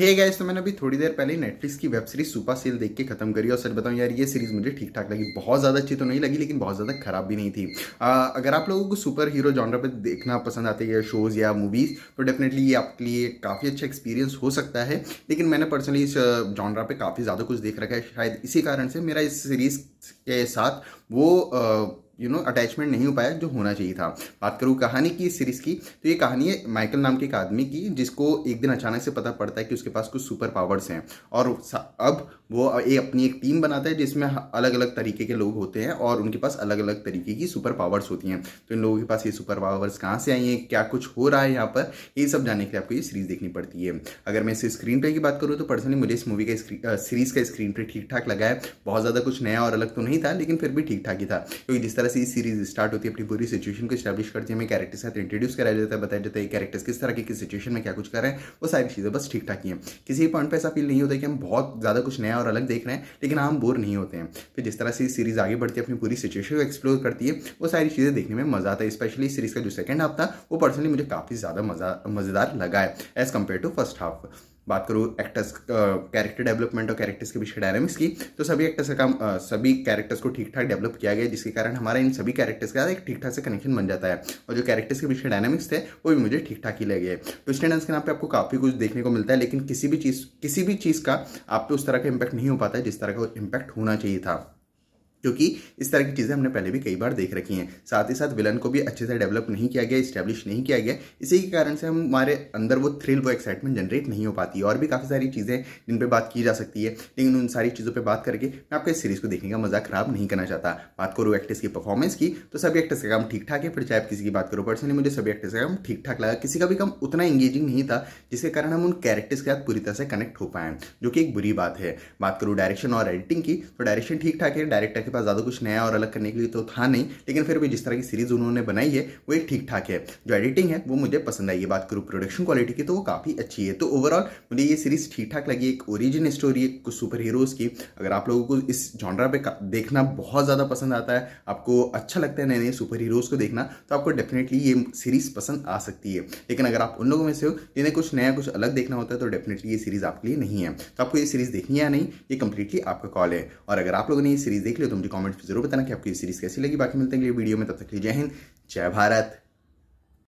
hey guys तो मैंने अभी थोड़ी देर पहले नेटफ्लिक्स की वेब सीरीज सुपर सेल देख के खत्म करी और सर बताऊं यार ये सीरीज मुझे ठीक ठाक लगी बहुत ज़्यादा अच्छी तो नहीं लगी लेकिन बहुत ज़्यादा खराब भी नहीं थी आ, अगर आप लोगों को सुपर हीरो जॉनर पर देखना पसंद आते हैं शोज़ या मूवीज़ तो डेफिनेटली ये आपके लिए काफ़ी अच्छा एक्सपीरियंस हो सकता है लेकिन मैंने पर्सनली इस जॉनरा पर काफ़ी ज़्यादा कुछ देख रखा है शायद इसी कारण से मेरा इस सीरीज़ के साथ वो आ, यू नो अटैचमेंट नहीं हो पाया जो होना चाहिए था बात करूँ कहानी की इस सीरीज़ की तो ये कहानी है माइकल नाम के एक आदमी की जिसको एक दिन अचानक से पता पड़ता है कि उसके पास कुछ सुपर पावर्स हैं और अब वो ए, अपनी एक टीम बनाता है जिसमें अलग अलग तरीके के लोग होते हैं और उनके पास अलग अलग तरीके की सुपर पावर्स होती हैं तो इन लोगों के पास ये सुपर पावर्स कहाँ से आई हैं क्या कुछ हो रहा है यहाँ पर ये सब जानने के लिए आपको ये सीरीज़ देखनी पड़ती है अगर मैं इस स्क्रीन प्ले की बात करूँ तो पर्सनली मुझे इस मूवी का सीरीज़ का स्क्रीन प्ले ठीक ठाक लगा है बहुत ज़्यादा कुछ नया और अलग तो नहीं था लेकिन फिर भी ठीक ठाक ही था क्योंकि जिस तरह से ये सीरीज स्टार्ट होती है अपनी पूरी सिचुएशन को स्टैब्लिश करती है हमें कैरेक्टर के साथ इंट्रोड्यूस कराया जाता है बताया जाता है कैरेक्टर्स किस तरह की किस सिचुएशन में क्या कुछ कर रहे हैं वो सारी चीज़ें बस ठीक ठाक ही हैं किसी भी पॉइंट पर ऐसा फील नहीं होता कि हम बहुत ज़्यादा कुछ नया और अलग देख रहे हैं लेकिन हम बोर नहीं होते हैं फिर जिस तरह से सीरीज़ आगे बढ़ती है अपनी पूरी सिचुएशन को एक्सप्लोर करती है वो सारी चीज़ें देखने में मज़ा आता है स्पेशली सीरीज़ का जो सेकंड हाफ था वो पर्सनली मुझे काफ़ी ज़्यादा मज़ा मज़ेदार लगा है as compare to first half बात करूँ एक्टर्स कैरेक्टर डेवलपमेंट और कैरेक्टर्स के बीच के डायनामिक्स की तो सभी एक्टर्स का काम सभी कैरेक्टर्स को ठीक ठाक डेवलप किया गया जिसके कारण हमारा इन सभी कैरेक्टर्स का एक ठीक ठाक से कनेक्शन बन जाता है और जो कैरेक्टर्स के बीच के थे वो भी मुझे ठीक ठाक ही लगे ट्विस्ट तो एंड के नाम पर आपको काफ़ी कुछ देखने को मिलता है लेकिन किसी भी चीज़ किसी भी चीज़ का आप पे उस तरह का इम्पैक्ट नहीं हो पाता है जिस तरह का इम्पैक्ट होना चाहिए था क्योंकि इस तरह की चीज़ें हमने पहले भी कई बार देख रखी हैं साथ ही साथ विलन को भी अच्छे से डेवलप नहीं किया गया इस्टेब्लिश नहीं किया गया इसी के कारण से हमारे अंदर वो थ्रिल वो एक्साइटमेंट जनरेट नहीं हो पाती और भी काफ़ी सारी चीज़ें जिन पर बात की जा सकती है लेकिन उन सारी चीज़ों पर बात करके मैं आपको इस सीरीज़ को देखने का मज़ा खराब नहीं करना चाहता बात करूँ एक्टर्स की परफॉर्मेंस की तो सभी एक्टर्स का काम ठीक ठाक है फिर चाहे आप किसी की बात करो पर्सनली मुझे सभी एक्टर्स का काम ठीक ठाक लगा किसी का भी काम उतना इंगेजिंग नहीं था जिसके कारण हम उन कैरेक्टर्स के साथ पूरी तरह से कनेक्ट हो पाए जो कि एक बुरी बात है बात करूँ डायरेक्शन और एडिटिंग की तो डायरेक्शन ठीक ठाक है डायरेक्टर के पास ज़्यादा कुछ नया और अलग करने के लिए तो था नहीं लेकिन फिर भी जिस तरह की सीरीज़ उन्होंने बनाई है वो एक ठीक ठाक है जो एडिटिंग है वो मुझे पसंद आई है बात करूँ प्रोडक्शन क्वालिटी की तो वो काफ़ी अच्छी है तो ओवरऑल मुझे ये सीरीज़ ठीक ठाक लगी एक ओरिजिन स्टोरी है कुछ सुपर हीरोज़ की अगर आप लोगों को इस जॉनरा पे देखना बहुत ज़्यादा पसंद आता है आपको अच्छा लगता है नए नए सुपर हीरोज़ को देखना तो आपको डेफिनेटली ये सीरीज़ पसंद आ सकती है लेकिन अगर आप उन लोगों में से हो जिन्हें कुछ नया कुछ अलग देखना होता है तो डेफिनेटली ये सीरीज़ आपके लिए नहीं है तो आपको ये सीरीज़ देखनी या नहीं ये कम्प्लीटली आपका कॉल है और अगर आप लोगों ने ये सीरीज़ देख लिया तो मुझे कमेंट जरूर बताना कि आपको सीरीज कैसी लगी बाकी मिलते हैं वीडियो में तब तक जय हिंद जय भारत